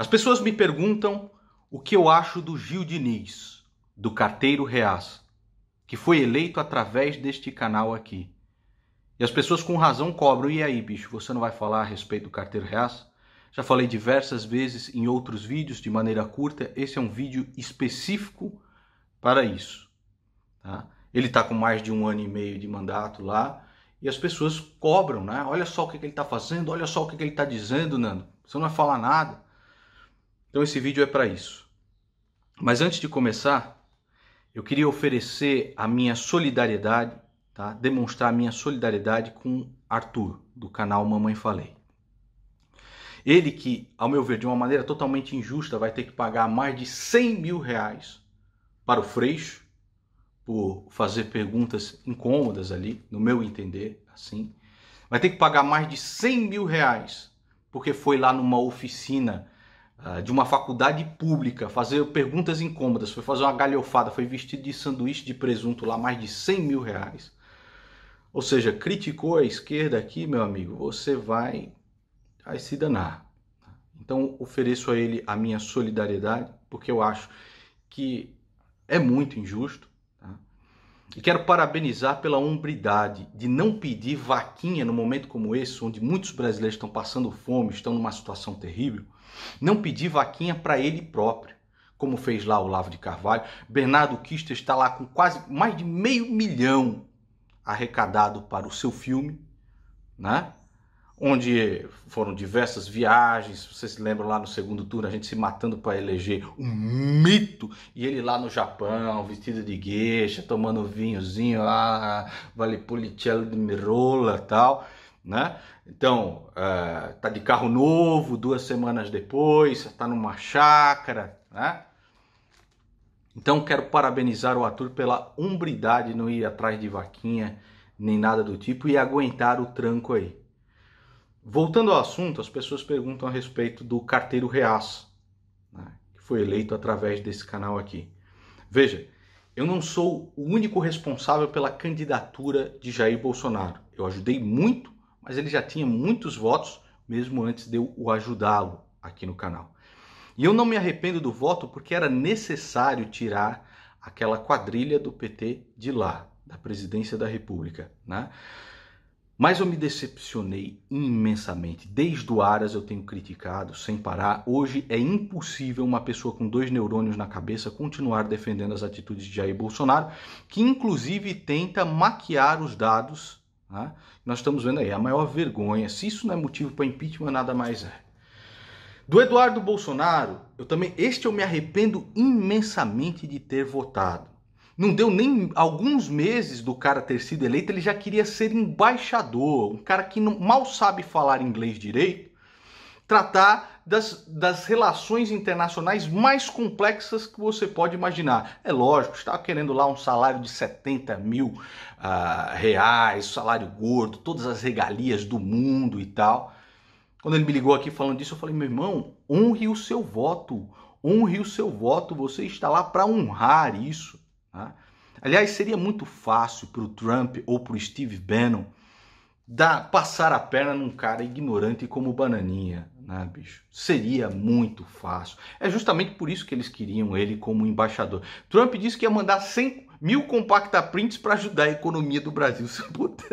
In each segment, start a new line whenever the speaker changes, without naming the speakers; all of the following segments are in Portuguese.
As pessoas me perguntam o que eu acho do Gil Diniz, do carteiro Reaça, que foi eleito através deste canal aqui. E as pessoas com razão cobram. E aí, bicho, você não vai falar a respeito do carteiro Reaça? Já falei diversas vezes em outros vídeos de maneira curta. Esse é um vídeo específico para isso. Tá? Ele está com mais de um ano e meio de mandato lá e as pessoas cobram, né? Olha só o que, que ele está fazendo, olha só o que, que ele está dizendo, Nando. Você não vai falar nada. Então esse vídeo é para isso. Mas antes de começar, eu queria oferecer a minha solidariedade, tá? demonstrar a minha solidariedade com Arthur, do canal Mamãe Falei. Ele que, ao meu ver, de uma maneira totalmente injusta, vai ter que pagar mais de 100 mil reais para o Freixo, por fazer perguntas incômodas ali, no meu entender, assim. Vai ter que pagar mais de 100 mil reais, porque foi lá numa oficina ah, de uma faculdade pública fazer perguntas incômodas, foi fazer uma galhofada, foi vestido de sanduíche de presunto lá, mais de 100 mil reais. Ou seja, criticou a esquerda aqui, meu amigo, você vai, vai se danar. Então ofereço a ele a minha solidariedade, porque eu acho que é muito injusto. E quero parabenizar pela hombridade de não pedir vaquinha num momento como esse, onde muitos brasileiros estão passando fome, estão numa situação terrível. Não pedir vaquinha para ele próprio, como fez lá o Lavo de Carvalho. Bernardo Kister está lá com quase mais de meio milhão arrecadado para o seu filme, né? onde foram diversas viagens. Vocês se lembram lá no segundo turno, a gente se matando para eleger um mito, e ele lá no Japão, vestido de gueixa, tomando vinhozinho, ah, vale policello de mirola tal, né? Então, uh, tá de carro novo, duas semanas depois, está numa chácara, né? Então, quero parabenizar o Arthur pela umbridade, não ir atrás de vaquinha, nem nada do tipo, e aguentar o tranco aí. Voltando ao assunto, as pessoas perguntam a respeito do carteiro Reaça, né, que foi eleito através desse canal aqui. Veja, eu não sou o único responsável pela candidatura de Jair Bolsonaro. Eu ajudei muito, mas ele já tinha muitos votos, mesmo antes de eu o ajudá-lo aqui no canal. E eu não me arrependo do voto porque era necessário tirar aquela quadrilha do PT de lá, da presidência da República. Né? Mas eu me decepcionei imensamente. Desde o Aras eu tenho criticado sem parar. Hoje é impossível uma pessoa com dois neurônios na cabeça continuar defendendo as atitudes de Jair Bolsonaro, que inclusive tenta maquiar os dados. Né? Nós estamos vendo aí a maior vergonha. Se isso não é motivo para impeachment, nada mais é. Do Eduardo Bolsonaro, eu também. Este eu me arrependo imensamente de ter votado. Não deu nem alguns meses do cara ter sido eleito, ele já queria ser embaixador, um cara que não, mal sabe falar inglês direito, tratar das, das relações internacionais mais complexas que você pode imaginar. É lógico, estava tá querendo lá um salário de 70 mil uh, reais, salário gordo, todas as regalias do mundo e tal. Quando ele me ligou aqui falando disso, eu falei: meu irmão, honre o seu voto, honre o seu voto, você está lá para honrar isso. Tá? Aliás, seria muito fácil para o Trump ou para o Steve Bannon dar, passar a perna num cara ignorante como Bananinha, né, bicho? Seria muito fácil. É justamente por isso que eles queriam ele como embaixador. Trump disse que ia mandar 100 mil compacta prints para ajudar a economia do Brasil. Puta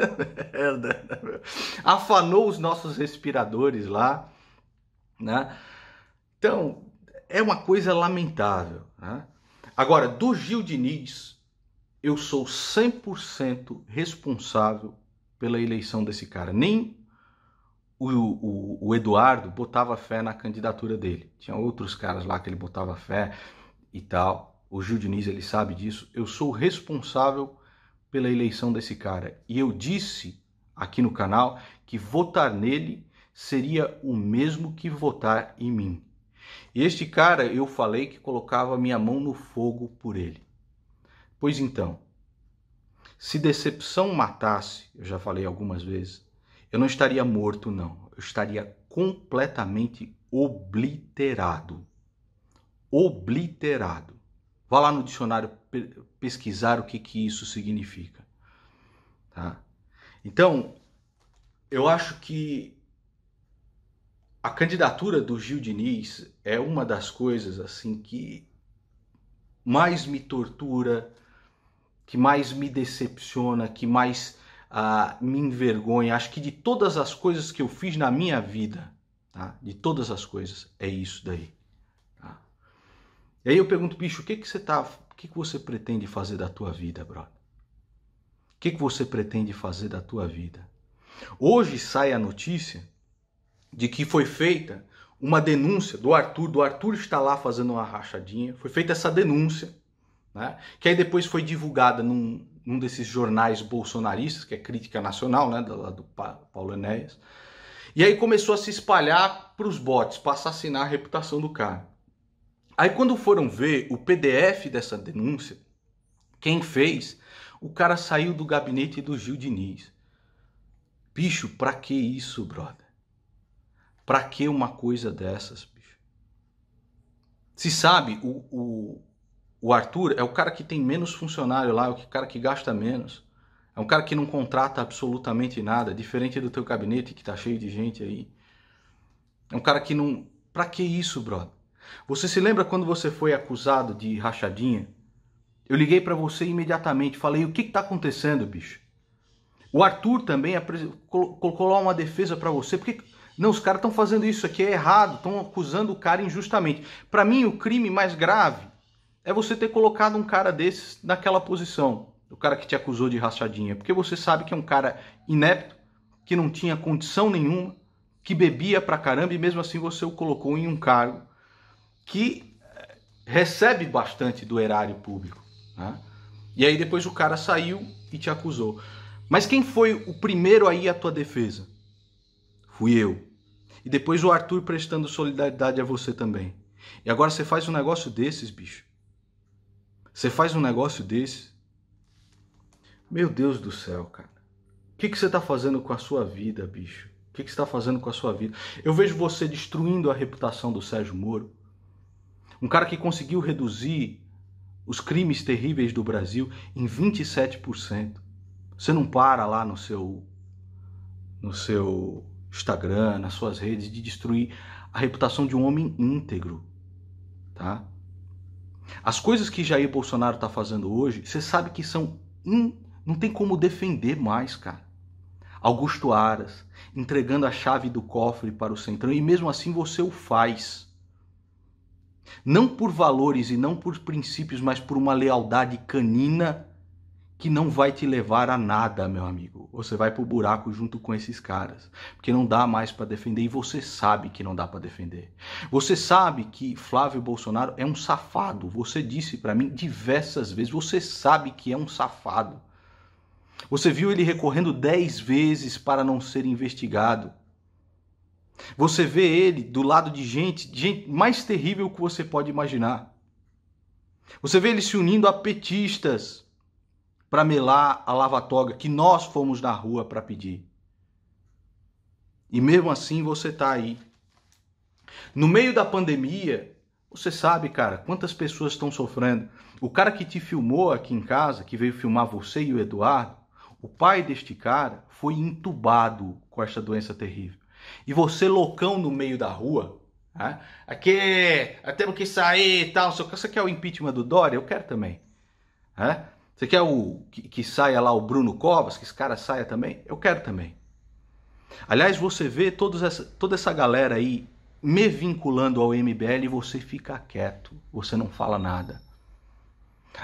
merda. Né, Afanou os nossos respiradores lá, né? Então, é uma coisa lamentável, né? Agora, do Gil Diniz, eu sou 100% responsável pela eleição desse cara. Nem o, o, o, Eduardo botava fé na candidatura dele. Tinha outros caras lá que ele botava fé e tal. O Gil Diniz, ele sabe disso. Eu sou responsável pela eleição desse cara. E eu disse aqui no canal que votar nele seria o mesmo que votar em mim. E este cara eu falei que colocava minha mão no fogo por ele. Pois então, se decepção matasse, eu já falei algumas vezes, eu não estaria morto, não. Eu estaria completamente obliterado. Obliterado. Vá lá no dicionário pesquisar o que, que isso significa. Tá? Então, eu acho que a candidatura do Gil Diniz é uma das coisas assim que mais me tortura, que mais me decepciona, que mais ah, me envergonha. Acho que de todas as coisas que eu fiz na minha vida, tá? de todas as coisas, é isso daí. Tá? E aí eu pergunto, bicho, o que, que você tá. O que, que você pretende fazer da tua vida, brother? O que, que você pretende fazer da tua vida? Hoje sai a notícia de que foi feita uma denúncia do Arthur, do Arthur está lá fazendo uma rachadinha, foi feita essa denúncia, né? que aí depois foi divulgada num, num desses jornais bolsonaristas, que é crítica nacional, né? lá do Paulo Enéas, e aí começou a se espalhar para os bots, para assassinar a reputação do cara. Aí quando foram ver o PDF dessa denúncia, quem fez, o cara saiu do gabinete do Gil Diniz. Bicho, para que isso, brother? Para que uma coisa dessas, bicho? Se sabe, o, o, o Arthur é o cara que tem menos funcionário lá, é o cara que gasta menos. É um cara que não contrata absolutamente nada, diferente do teu gabinete que tá cheio de gente aí. É um cara que não. Pra que isso, brother? Você se lembra quando você foi acusado de rachadinha? Eu liguei para você imediatamente, falei: o que, que tá acontecendo, bicho? O Arthur também colocou lá uma defesa para você. Por que, não, os caras estão fazendo isso aqui é errado, estão acusando o cara injustamente. Para mim, o crime mais grave é você ter colocado um cara desses naquela posição, o cara que te acusou de rachadinha, porque você sabe que é um cara inepto, que não tinha condição nenhuma, que bebia pra caramba e mesmo assim você o colocou em um cargo que eh, recebe bastante do erário público. Né? E aí depois o cara saiu e te acusou. Mas quem foi o primeiro aí à tua defesa? Fui eu. E depois o Arthur prestando solidariedade a você também. E agora você faz um negócio desses, bicho. Você faz um negócio desses. Meu Deus do céu, cara. O que, que você está fazendo com a sua vida, bicho? O que, que você está fazendo com a sua vida? Eu vejo você destruindo a reputação do Sérgio Moro. Um cara que conseguiu reduzir os crimes terríveis do Brasil em 27%. Você não para lá no seu no seu Instagram, nas suas redes, de destruir a reputação de um homem íntegro, tá? As coisas que Jair Bolsonaro está fazendo hoje, você sabe que são in... não tem como defender mais, cara. Augusto Aras entregando a chave do cofre para o Centrão e mesmo assim você o faz. Não por valores e não por princípios, mas por uma lealdade canina que não vai te levar a nada, meu amigo. Você vai pro buraco junto com esses caras, porque não dá mais para defender e você sabe que não dá para defender. Você sabe que Flávio Bolsonaro é um safado. Você disse para mim diversas vezes, você sabe que é um safado. Você viu ele recorrendo dez vezes para não ser investigado. Você vê ele do lado de gente, gente mais terrível que você pode imaginar. Você vê ele se unindo a petistas para melar a lava-toga que nós fomos na rua para pedir. E mesmo assim você está aí. No meio da pandemia, você sabe, cara, quantas pessoas estão sofrendo. O cara que te filmou aqui em casa, que veio filmar você e o Eduardo, o pai deste cara foi entubado com esta doença terrível. E você loucão no meio da rua, né? aqui, ah, temos que sair e tal. Você quer o impeachment do Dória? Eu quero também. Né? Você quer o, que, que saia lá o Bruno Covas, que esse cara saia também? Eu quero também. Aliás, você vê essa, toda essa galera aí me vinculando ao MBL e você fica quieto, você não fala nada.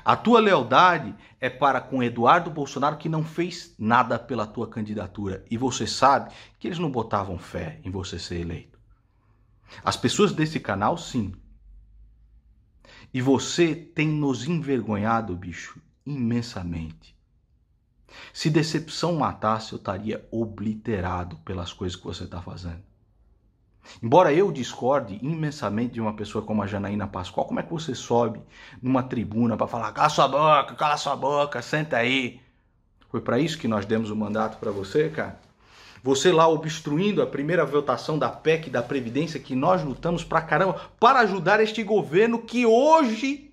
A tua lealdade é para com Eduardo Bolsonaro, que não fez nada pela tua candidatura. E você sabe que eles não botavam fé em você ser eleito. As pessoas desse canal, sim. E você tem nos envergonhado, bicho, imensamente. Se decepção matasse, eu estaria obliterado pelas coisas que você está fazendo. Embora eu discorde imensamente de uma pessoa como a Janaína Pascoal, como é que você sobe numa tribuna para falar cala sua boca, cala sua boca, senta aí? Foi para isso que nós demos o mandato para você, cara? Você lá obstruindo a primeira votação da PEC, da Previdência, que nós lutamos pra caramba para ajudar este governo que hoje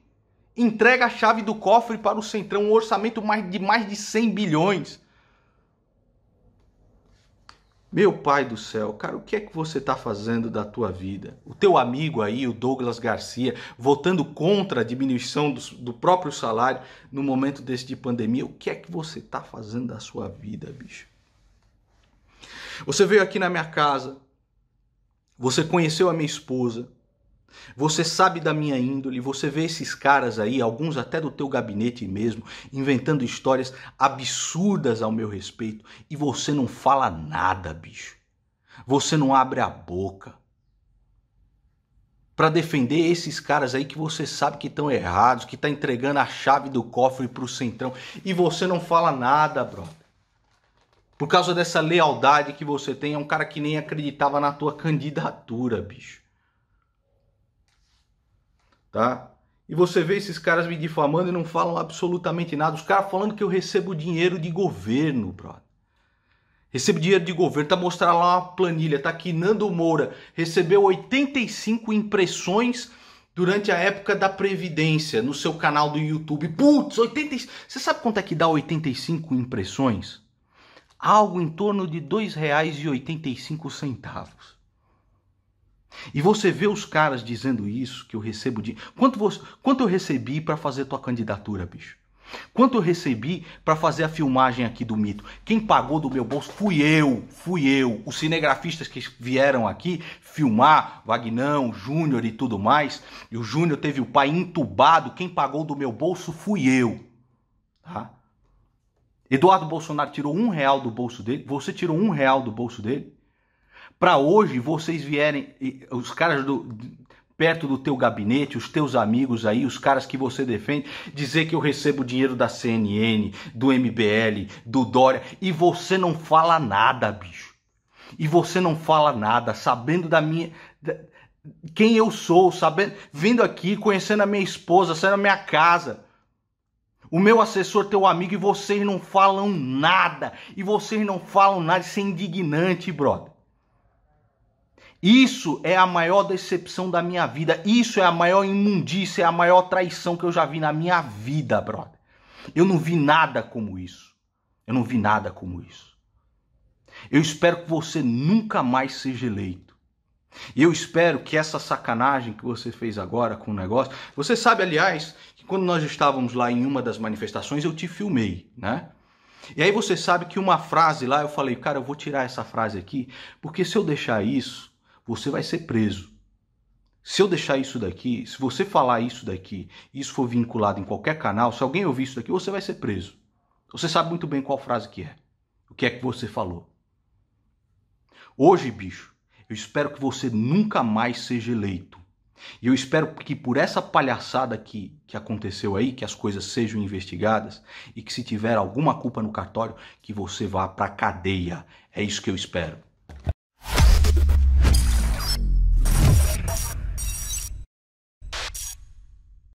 entrega a chave do cofre para o Centrão, um orçamento de mais de 100 bilhões. Meu pai do céu, cara, o que é que você está fazendo da tua vida? O teu amigo aí, o Douglas Garcia, votando contra a diminuição do, do próprio salário no momento desse de pandemia, o que é que você está fazendo da sua vida, bicho? Você veio aqui na minha casa, você conheceu a minha esposa, você sabe da minha índole, você vê esses caras aí, alguns até do teu gabinete mesmo, inventando histórias absurdas ao meu respeito, e você não fala nada, bicho. Você não abre a boca para defender esses caras aí que você sabe que estão errados, que tá entregando a chave do cofre pro Centrão e você não fala nada, brother. Por causa dessa lealdade que você tem, é um cara que nem acreditava na tua candidatura, bicho tá? E você vê esses caras me difamando e não falam absolutamente nada. Os caras falando que eu recebo dinheiro de governo, brother. Recebo dinheiro de governo, tá mostrando lá uma planilha, tá aqui Nando Moura recebeu 85 impressões durante a época da Previdência no seu canal do YouTube. Putz, 85. Você sabe quanto é que dá 85 impressões? Algo em torno de R$ 2,85. E você vê os caras dizendo isso, que eu recebo de. Quanto, você... Quanto eu recebi para fazer tua candidatura, bicho? Quanto eu recebi para fazer a filmagem aqui do mito? Quem pagou do meu bolso fui eu, fui eu. Os cinegrafistas que vieram aqui filmar, Vagnão, Júnior e tudo mais. E o Júnior teve o pai entubado. Quem pagou do meu bolso fui eu. Tá? Eduardo Bolsonaro tirou um real do bolso dele. Você tirou um real do bolso dele para hoje vocês vierem, os caras do, perto do teu gabinete, os teus amigos aí, os caras que você defende, dizer que eu recebo dinheiro da CNN, do MBL, do Dória, e você não fala nada, bicho. E você não fala nada, sabendo da minha. Da, quem eu sou, sabendo, vindo aqui, conhecendo a minha esposa, saindo da minha casa. O meu assessor, teu amigo, e vocês não falam nada. E vocês não falam nada, isso é indignante, brother. Isso é a maior decepção da minha vida. Isso é a maior imundícia, é a maior traição que eu já vi na minha vida, brother. Eu não vi nada como isso. Eu não vi nada como isso. Eu espero que você nunca mais seja eleito. E eu espero que essa sacanagem que você fez agora com o negócio. Você sabe, aliás, que quando nós estávamos lá em uma das manifestações, eu te filmei, né? E aí você sabe que uma frase lá, eu falei, cara, eu vou tirar essa frase aqui, porque se eu deixar isso, você vai ser preso. Se eu deixar isso daqui, se você falar isso daqui, isso for vinculado em qualquer canal, se alguém ouvir isso daqui, você vai ser preso. Você sabe muito bem qual frase que é, o que é que você falou. Hoje, bicho, eu espero que você nunca mais seja eleito. E eu espero que por essa palhaçada que, que aconteceu aí, que as coisas sejam investigadas e que se tiver alguma culpa no cartório, que você vá para cadeia. É isso que eu espero.